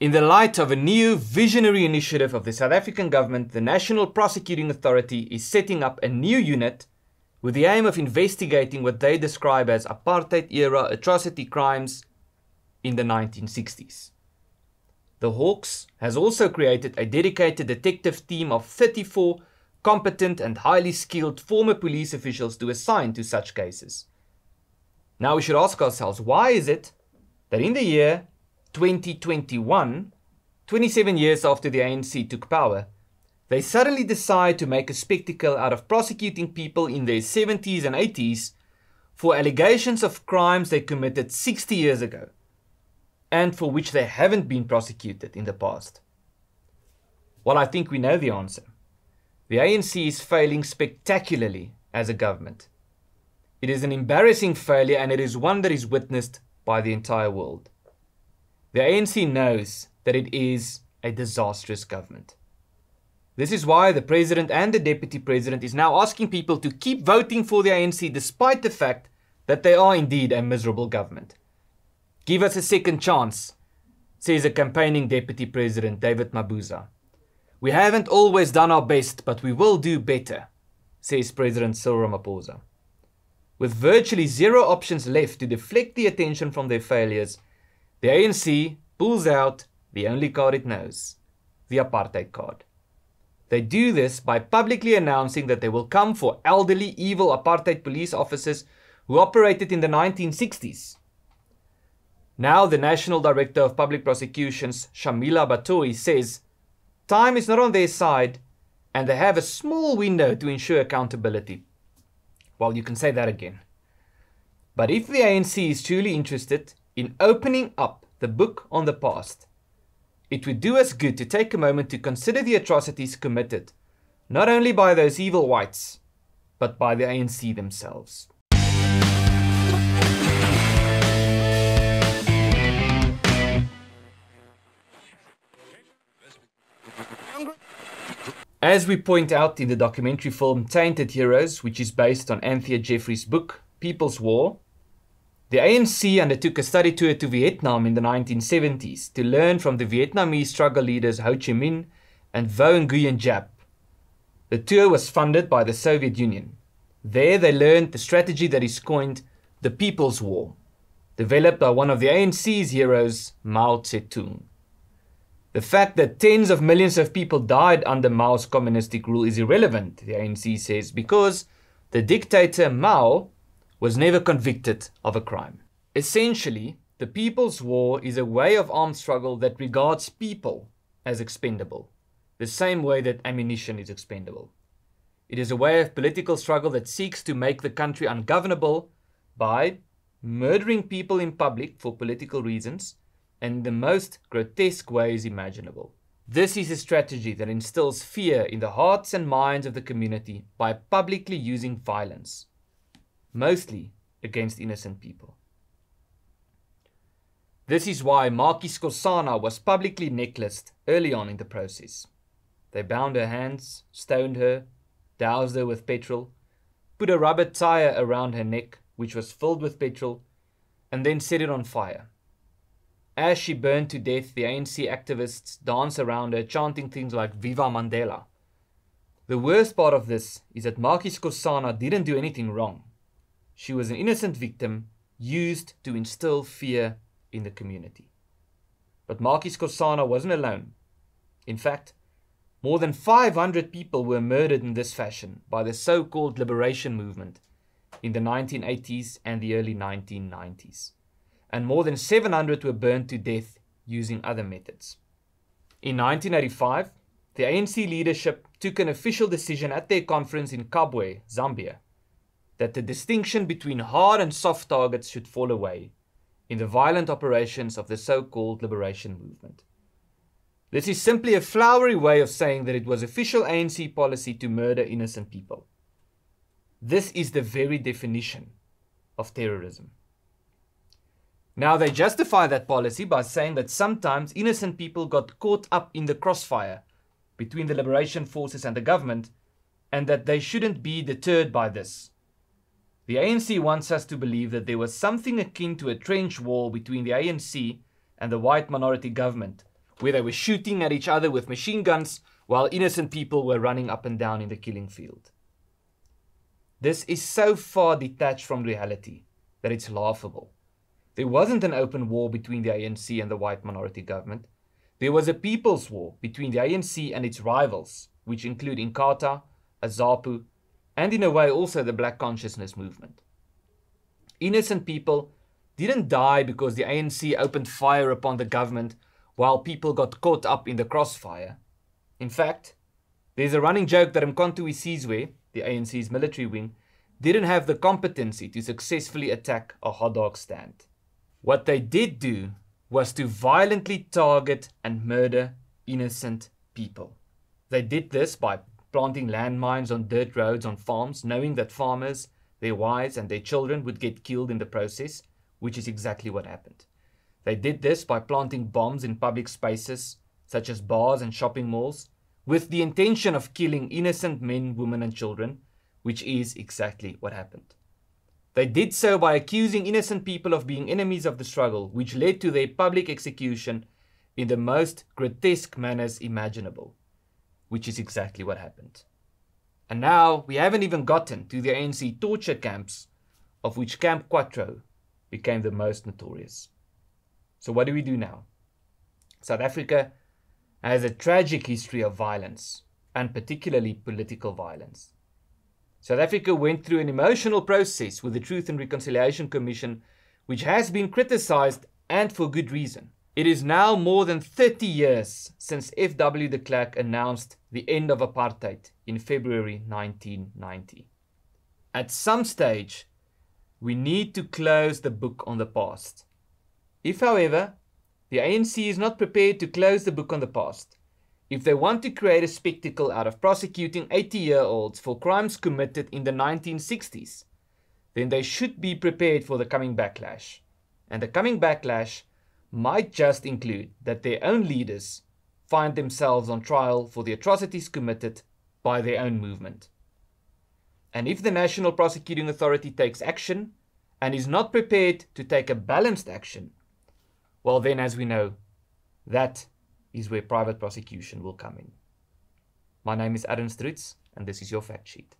In the light of a new visionary initiative of the South African government, the National Prosecuting Authority is setting up a new unit with the aim of investigating what they describe as apartheid era atrocity crimes in the 1960s. The Hawks has also created a dedicated detective team of 34 competent and highly skilled former police officials to assign to such cases. Now we should ask ourselves why is it that in the year 2021, 27 years after the ANC took power, they suddenly decide to make a spectacle out of prosecuting people in their 70s and 80s for allegations of crimes they committed 60 years ago and for which they haven't been prosecuted in the past. Well, I think we know the answer. The ANC is failing spectacularly as a government. It is an embarrassing failure and it is one that is witnessed by the entire world. The ANC knows that it is a disastrous government. This is why the president and the deputy president is now asking people to keep voting for the ANC despite the fact that they are indeed a miserable government. Give us a second chance, says a campaigning deputy president, David Mabuza. We haven't always done our best, but we will do better, says President Cyril Ramaphosa. With virtually zero options left to deflect the attention from their failures, the ANC pulls out the only card it knows the apartheid card. They do this by publicly announcing that they will come for elderly, evil apartheid police officers who operated in the 1960s. Now, the National Director of Public Prosecutions, Shamila Batoui, says time is not on their side and they have a small window to ensure accountability. Well, you can say that again. But if the ANC is truly interested, in opening up the book on the past. It would do us good to take a moment to consider the atrocities committed, not only by those evil whites, but by the ANC themselves. As we point out in the documentary film Tainted Heroes, which is based on Anthea Jeffrey's book People's War, the ANC undertook a study tour to Vietnam in the 1970s to learn from the Vietnamese struggle leaders Ho Chi Minh and Vo Nguyen Giap. The tour was funded by the Soviet Union. There they learned the strategy that is coined the People's War, developed by one of the ANC's heroes, Mao Zedong. The fact that tens of millions of people died under Mao's communistic rule is irrelevant, the ANC says, because the dictator Mao was never convicted of a crime. Essentially, the People's War is a way of armed struggle that regards people as expendable, the same way that ammunition is expendable. It is a way of political struggle that seeks to make the country ungovernable by murdering people in public for political reasons and the most grotesque ways imaginable. This is a strategy that instills fear in the hearts and minds of the community by publicly using violence mostly against innocent people. This is why Marquis Korsana was publicly necklaced early on in the process. They bound her hands, stoned her, doused her with petrol, put a rubber tire around her neck, which was filled with petrol, and then set it on fire. As she burned to death, the ANC activists danced around her, chanting things like Viva Mandela. The worst part of this is that Marquis Korsana didn't do anything wrong. She was an innocent victim used to instill fear in the community. But Marquis Corsana wasn't alone. In fact, more than 500 people were murdered in this fashion by the so called liberation movement in the 1980s and the early 1990s, and more than 700 were burned to death using other methods. In 1985, the ANC leadership took an official decision at their conference in Kabwe, Zambia, that the distinction between hard and soft targets should fall away in the violent operations of the so called liberation movement. This is simply a flowery way of saying that it was official ANC policy to murder innocent people. This is the very definition of terrorism. Now, they justify that policy by saying that sometimes innocent people got caught up in the crossfire between the liberation forces and the government, and that they shouldn't be deterred by this. The ANC wants us to believe that there was something akin to a trench war between the ANC and the white minority government, where they were shooting at each other with machine guns while innocent people were running up and down in the killing field. This is so far detached from reality that it's laughable. There wasn't an open war between the ANC and the white minority government. There was a people's war between the ANC and its rivals, which include Inkatha, Azapu, and in a way also the black consciousness movement. Innocent people didn't die because the ANC opened fire upon the government while people got caught up in the crossfire. In fact, there's a running joke that Mkontu Isizwe, the ANC's military wing, didn't have the competency to successfully attack a hot dog stand. What they did do was to violently target and murder innocent people. They did this by planting landmines on dirt roads on farms, knowing that farmers, their wives, and their children would get killed in the process, which is exactly what happened. They did this by planting bombs in public spaces, such as bars and shopping malls, with the intention of killing innocent men, women, and children, which is exactly what happened. They did so by accusing innocent people of being enemies of the struggle, which led to their public execution in the most grotesque manners imaginable which is exactly what happened. And now we haven't even gotten to the ANC torture camps, of which Camp Quattro became the most notorious. So, what do we do now? South Africa has a tragic history of violence, and particularly political violence. South Africa went through an emotional process with the Truth and Reconciliation Commission, which has been criticized and for good reason. It is now more than 30 years since F.W. de Klerk announced the end of apartheid in February 1990. At some stage, we need to close the book on the past. If, however, the ANC is not prepared to close the book on the past, if they want to create a spectacle out of prosecuting 80 year olds for crimes committed in the 1960s, then they should be prepared for the coming backlash. And the coming backlash might just include that their own leaders find themselves on trial for the atrocities committed by their own movement. And if the National Prosecuting Authority takes action and is not prepared to take a balanced action, well, then, as we know, that is where private prosecution will come in. My name is Adam Strutz, and this is your fact sheet.